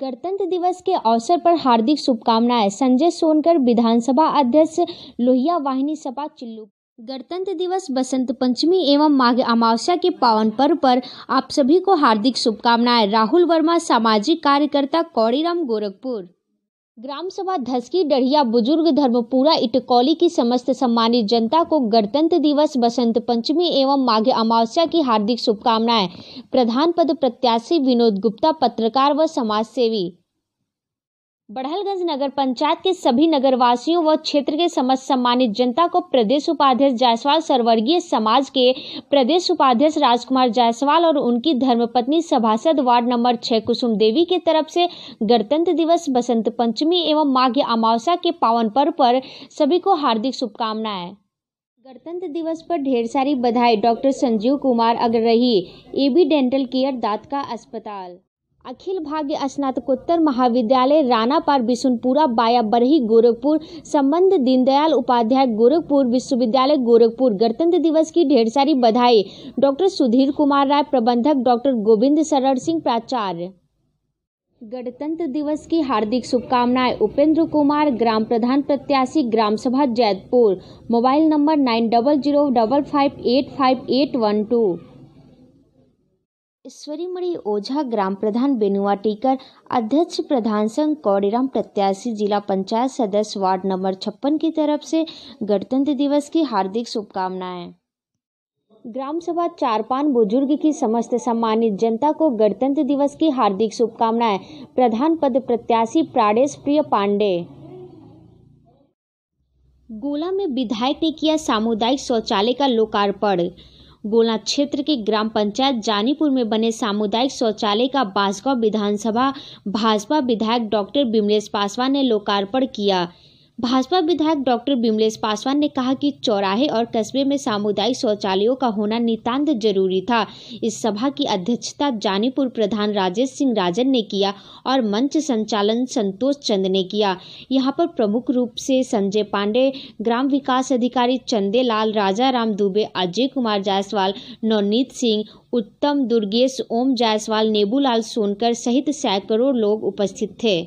गणतंत्र दिवस के अवसर पर हार्दिक शुभकामनाएं संजय सोनकर विधानसभा अध्यक्ष लोहिया वाहिनी सभा चिल्लू गणतंत्र दिवस बसंत पंचमी एवं माघ अमावस्या के पावन पर्व पर आप सभी को हार्दिक शुभकामनाएं राहुल वर्मा सामाजिक कार्यकर्ता कौड़ीराम गोरखपुर ग्राम सभा धसकी डढ़िया बुजुर्ग धर्मपुरा इटकौली की समस्त सम्मानित जनता को गणतंत्र दिवस बसंत पंचमी एवं माघ अमावस्या की हार्दिक शुभकामनाएं प्रधान पद प्रत्याशी विनोद गुप्ता पत्रकार व समाज सेवी बढ़लगंज नगर पंचायत के सभी नगरवासियों व क्षेत्र के समस्त सम्मानित जनता को प्रदेश उपाध्यक्ष जायसवाल सर्वर्गीय समाज के प्रदेश उपाध्यक्ष राजकुमार जायसवाल और उनकी धर्मपत्नी सभासद वार्ड नंबर छह कुसुम देवी के तरफ से गणतंत्र दिवस बसंत पंचमी एवं माघ अमावसा के पावन पर्व पर सभी को हार्दिक शुभकामनाएं गणतंत्र दिवस पर ढेर सारी बधाई doctor Sanjeev Kumar Agrahi AB dental care दात का अस्पताल अखिल भाग्य स्नातकोत्तर महाविद्यालय रानापार बिशुनपुरा बाया बरही गोरखपुर संबंध दीनदयाल उपाध्याय गोरखपुर विश्वविद्यालय गोरखपुर गणतंत्र दिवस की ढेर सारी बधाई डॉक्टर सुधीर कुमार राय प्रबंधक डॉक्टर गोविंद शरण सिंह प्राचार्य गणतंत्र दिवस की हार्दिक शुभकामनाएं उपेंद्र कुमार ग्राम प्रधान प्रत्याशी ग्राम सभा Jaitpur mobile number nine double zero double five eight five eight one two Ishwarimadhi Ojha ग्राम प्रधान बेनुआ टीकर अध्यक्ष प्रधान संघ कौड़ीराम प्रत्याशी जिला पंचायत सदस्य वार्ड नंबर छप्पन की तरफ से गणतंत्र दिवस की हार्दिक शुभकामनाएं ग्राम सभा चारपान बुजुर्ग की समस्त सम्मानित जनता को गणतंत्र दिवस की हार्दिक शुभकामनाएं प्रधान पद प्रत्याशी प्राणेश प्रिय पांडे गोला में विधायक ने किया सामुदायिक शौचालय का लोकार्पण गोला क्षेत्र के ग्राम पंचायत जानीपुर में बने सामुदायिक शौचालय का बांसगांव विधानसभा भाजपा विधायक डॉक्टर बिमलेश पासवान ने लोकार्पण किया भाजपा विधायक डॉक्टर बिमलेश पासवान ने कहा कि चौराहे और कस्बे में सामुदायिक शौचालयों का होना नितांत जरूरी था इस सभा की अध्यक्षता जानीपुर प्रधान राजेश सिंह राजन ने किया और मंच संचालन संतोष चंद ने किया यहाँ पर प्रमुख रूप से संजय पांडे ग्राम विकास अधिकारी चंदे लाल राजा राम दुबे अजय कुमार जायसवाल नवनीत सिंह उत्तम दुर्गेश ओम जायसवाल नेबूलाल सोनकर सहित सैकड़ों लोग उपस्थित थे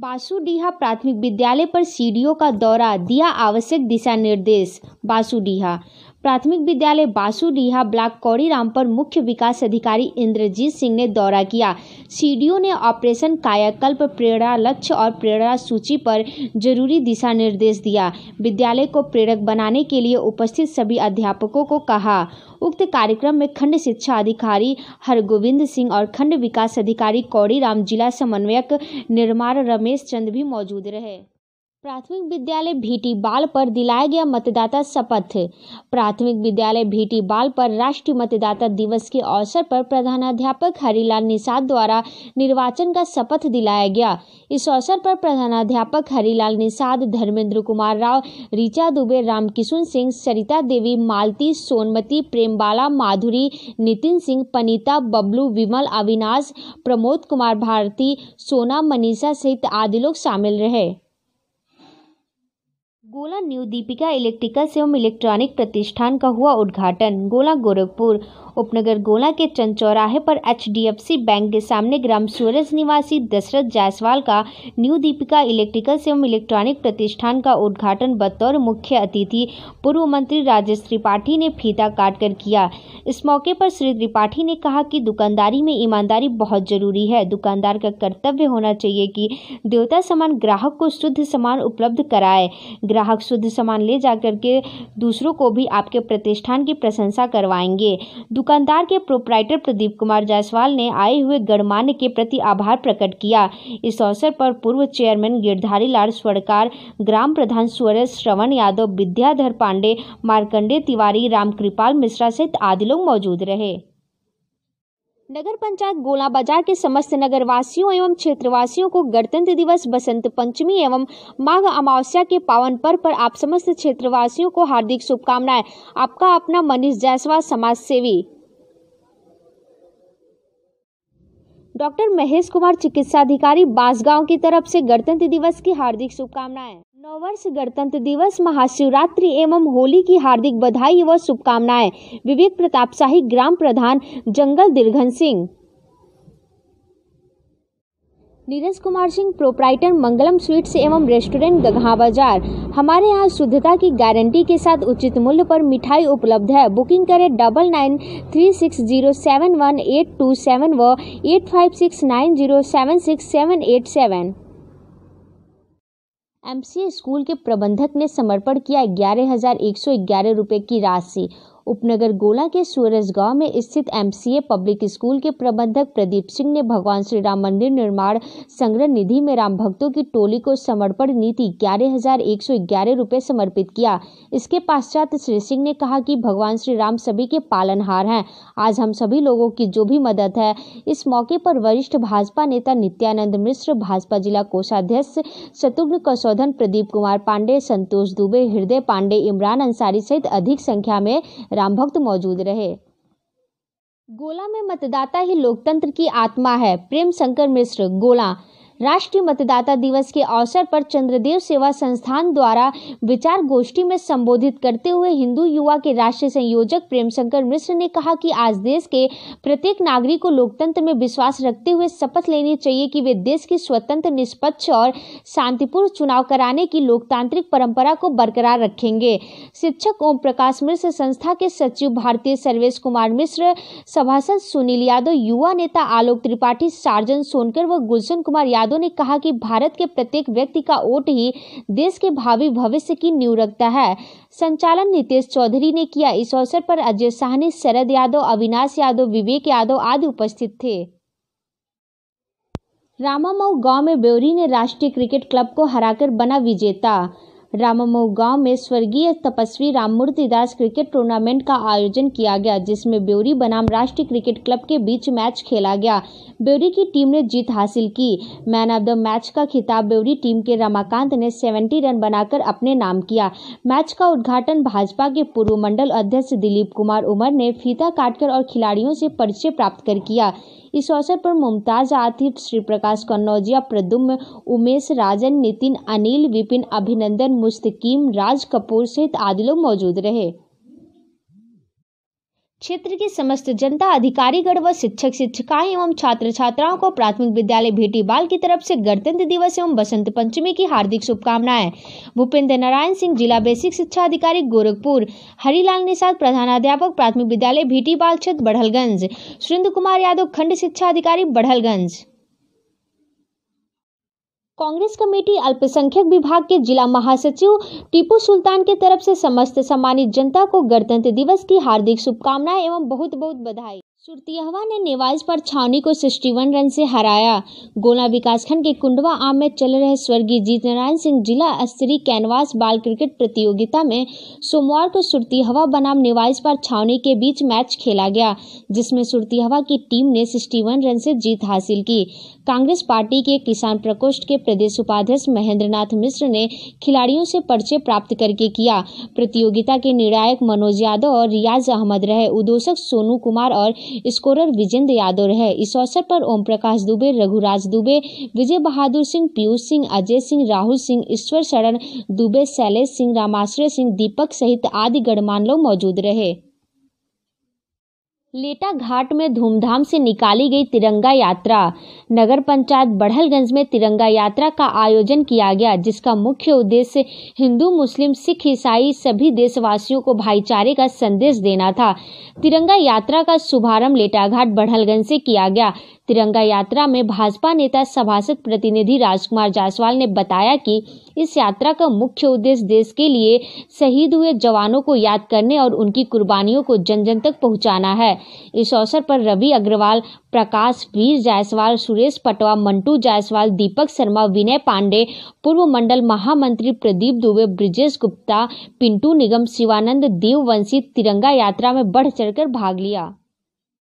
बासुडीहा प्राथमिक विद्यालय पर सीडीओ का दौरा दिया आवश्यक दिशा निर्देश बासुडीहा प्राथमिक विद्यालय बासुडीहा ब्लॉक कौड़ीराम पर मुख्य विकास अधिकारी इंद्रजीत सिंह ने दौरा किया सीडीओ ने ऑपरेशन कायाकल्प प्रेरणा लक्ष्य और प्रेरणा सूची पर जरूरी दिशा निर्देश दिया विद्यालय को प्रेरक बनाने के लिए उपस्थित सभी अध्यापकों को कहा उक्त कार्यक्रम में खंड शिक्षा अधिकारी हरगोविंद सिंह और खंड विकास अधिकारी कौड़ी राम जिला समन्वयक निर्माण रमेश चंद भी मौजूद रहे प्राथमिक विद्यालय भीटी बाल पर दिलाया गया मतदाता शपथ प्राथमिक विद्यालय भीटी बाल पर राष्ट्रीय मतदाता दिवस के अवसर पर प्रधानाध्यापक हरिलाल निषाद द्वारा निर्वाचन का शपथ दिलाया गया इस अवसर पर प्रधानाध्यापक हरिलाल निषाद धर्मेंद्र कुमार राव ऋचा दुबे रामकिशुन सिंह सरिता देवी मालती सोनमती प्रेमबाला माधुरी नितिन सिंह पनीता बबलू विमल अविनाश प्रमोद कुमार भारती सोना मनीषा सहित आदि लोग शामिल रहे गोला न्यू दीपिका इलेक्ट्रिकल्स एवं इलेक्ट्रॉनिक प्रतिष्ठान का हुआ उद्घाटन गोला गोरखपुर उपनगर गोला के चंद चौराहे पर एचडीएफसी बैंक के सामने ग्राम सूरज निवासी दशरथ जायसवाल का न्यू दीपिका इलेक्ट्रिकल्स एवं इलेक्ट्रॉनिक प्रतिष्ठान का उद्घाटन बतौर मुख्य अतिथि पूर्व मंत्री राजेश त्रिपाठी ने फीता काटकर किया इस मौके पर श्री त्रिपाठी ने कहा कि दुकानदारी में ईमानदारी बहुत जरूरी है दुकानदार का कर्तव्य होना चाहिए कि देवता समान ग्राहक को शुद्ध सामान उपलब्ध कराए ग्राहक शुद्ध सामान ले जा करके दूसरों को भी आपके प्रतिष्ठान की प्रशंसा करवाएंगे दुकानदार के प्रोपराइटर प्रदीप कुमार जायसवाल ने आए हुए गणमान्य के प्रति आभार प्रकट किया इस अवसर पर पूर्व चेयरमैन गिरधारी लाल स्वर्णकार ग्राम प्रधान सूर्य श्रवण यादव विद्याधर पांडे मार्कंडे तिवारी रामकृपाल मिश्रा सहित आदि लोग मौजूद रहे नगर पंचायत गोला बाजार के समस्त नगर वासियों एवं क्षेत्रवासियों को गणतंत्र दिवस बसंत पंचमी एवं माघ अमावस्या के पावन पर्व पर आप समस्त क्षेत्रवासियों को हार्दिक शुभकामनाएं आपका अपना मनीष जायसवाल समाज सेवी डॉक्टर महेश कुमार चिकित्सा अधिकारी बांसगांव की तरफ से गणतंत्र दिवस की हार्दिक शुभकामनाएं नववर्ष गणतंत्र दिवस महाशिवरात्रि एवं होली की हार्दिक बधाई व शुभकामनाएं विवेक प्रताप शाही ग्राम प्रधान जंगल दीर्घन सिंह नीरज कुमार सिंह प्रोप्राइटर मंगलम स्वीट्स एवं रेस्टोरेंट गघा बाजार हमारे यहाँ शुद्धता की गारंटी के साथ उचित मूल्य पर मिठाई उपलब्ध है बुकिंग करें double nine three six zero seven one eight two seven व eight five six nine zero seven six seven eight seven MC school के प्रबंधक ने समर्पण किया ग्यारह हजार एक सौ ग्यारह रुपये की राशि उपनगर गोला के सूरज गांव में स्थित एमसीए पब्लिक स्कूल के प्रबंधक प्रदीप सिंह ने भगवान श्री राम मंदिर निर्माण संग्रह निधि में राम भक्तों की टोली को समर्पण नीति ग्यारह हजार एक सौ ग्यारह समर्पित किया इसके पश्चात श्री सिंह ने कहा कि भगवान श्री राम सभी के पालनहार हैं आज हम सभी लोगों की जो भी मदद है इस मौके पर वरिष्ठ भाजपा नेता नित्यानंद मिश्र भाजपा जिला कोषाध्यक्ष शत्रुघ्न कौशोधन प्रदीप कुमार पांडे संतोष दुबे हृदय पांडे इमरान अंसारी सहित अधिक संख्या में रामभक्त मौजूद रहे गोला में मतदाता ही लोकतंत्र की आत्मा है प्रेम शंकर मिश्र गोला राष्ट्रीय मतदाता दिवस के अवसर पर चंद्रदेव सेवा संस्थान द्वारा विचार गोष्ठी में संबोधित करते हुए हिंदू युवा के राष्ट्रीय संयोजक प्रेम शंकर मिश्र ने कहा कि आज देश के प्रत्येक नागरिक को लोकतंत्र में विश्वास रखते हुए शपथ लेनी चाहिए कि वे देश की स्वतंत्र निष्पक्ष और शांतिपूर्ण चुनाव कराने की लोकतांत्रिक परंपरा को बरकरार रखेंगे शिक्षक ओम प्रकाश मिश्र संस्था के सचिव भारतीय सर्वेश कुमार मिश्र सभासद सुनील यादव युवा नेता आलोक त्रिपाठी सार्जन सोनकर व गुलशन कुमार यादव यादव ने कहा कि भारत के प्रत्येक व्यक्ति का वोट ही देश के भावी भविष्य की नींव रखता है संचालन नितेश चौधरी ने किया इस अवसर पर अजय साहनी शरद यादव अविनाश यादव विवेक यादव आदि उपस्थित थे रामामऊ गांव में ब्योरी ने राष्ट्रीय क्रिकेट क्लब को हराकर बना विजेता रामामऊ गांव में स्वर्गीय तपस्वी राममूर्ति दास क्रिकेट टूर्नामेंट का आयोजन किया गया जिसमें ब्योरी बनाम राष्ट्रीय क्रिकेट क्लब के बीच मैच खेला गया ब्योरी की टीम ने जीत हासिल की मैन ऑफ द मैच का खिताब ब्योरी टीम के रमाकांत ने 70 रन बनाकर अपने नाम किया मैच का उद्घाटन भाजपा के पूर्व मंडल अध्यक्ष दिलीप कुमार उमर ने फीता काटकर और खिलाड़ियों से परिचय प्राप्त कर किया इस अवसर पर मुमताज आतिफ श्री प्रकाश कन्नौजिया प्रदुम उमेश राजन नितिन अनिल विपिन अभिनंदन मुस्तकीम राज कपूर सहित आदि लोग मौजूद रहे क्षेत्र की समस्त जनता अधिकारीगढ़ व शिक्षक शिक्षिकाएं एवं छात्र छात्राओं को प्राथमिक विद्यालय भेटी बाल की तरफ से गणतंत्र दिवस एवं बसंत पंचमी की हार्दिक शुभकामनाएं भूपेंद्र नारायण सिंह जिला बेसिक शिक्षा अधिकारी गोरखपुर हरिलाल निषाद प्रधानाध्यापक प्राथमिक विद्यालय भेटी बाल क्षेत्र बढ़लगंज सुरेंद्र कुमार यादव खंड शिक्षा अधिकारी बढ़लगंज कांग्रेस कमेटी अल्पसंख्यक विभाग के जिला महासचिव टीपू सुल्तान के तरफ से समस्त सम्मानित जनता को गणतंत्र दिवस की हार्दिक शुभकामनाएं एवं बहुत बहुत बधाई सुरतीहवा ने नेवाज पर छावनी को सिक्सटी वन रन से हराया गोला विकासखंड के कुंडवा आम में चल रहे स्वर्गीय जीत नारायण सिंह जिला स्तरीय कैनवास बाल क्रिकेट प्रतियोगिता में सोमवार को सुरतीहवा बनाम नेवाज पर छावनी के बीच मैच खेला गया जिसमें सुरतीहवा की टीम ने सिक्सटी वन रन से जीत हासिल की कांग्रेस पार्टी के किसान प्रकोष्ठ के प्रदेश उपाध्यक्ष महेंद्र नाथ मिश्र ने खिलाड़ियों से पर्चे प्राप्त करके किया प्रतियोगिता के निर्णायक मनोज यादव और रियाज अहमद रहे उदोषक सोनू कुमार और स्कोरर विजेंद्र यादव रहे इस अवसर पर ओम प्रकाश दुबे रघुराज दुबे विजय बहादुर सिंह पीयूष सिंह अजय सिंह राहुल सिंह ईश्वर शरण दुबे शैलेश सिंह रामाश्रय सिंह दीपक सहित आदि गणमान्य लोग मौजूद रहे लेटा घाट में धूमधाम से निकाली गई तिरंगा यात्रा नगर पंचायत बढ़लगंज में तिरंगा यात्रा का आयोजन किया गया जिसका मुख्य उद्देश्य हिंदू मुस्लिम सिख ईसाई सभी देशवासियों को भाईचारे का संदेश देना था तिरंगा यात्रा का शुभारंभ घाट बढ़लगंज से किया गया तिरंगा यात्रा में भाजपा नेता सभासद प्रतिनिधि राजकुमार जायसवाल ने बताया कि इस यात्रा का मुख्य उद्देश्य देश के लिए शहीद हुए जवानों को याद करने और उनकी कुर्बानियों को जन जन तक पहुंचाना है इस अवसर पर रवि अग्रवाल प्रकाश वीर जायसवाल सुरेश पटवा मंटू जायसवाल दीपक शर्मा विनय पांडे पूर्व मंडल महामंत्री प्रदीप दुबे ब्रिजेश गुप्ता पिंटू निगम शिवानंद देववंशी तिरंगा यात्रा में बढ़ चढ़कर भाग लिया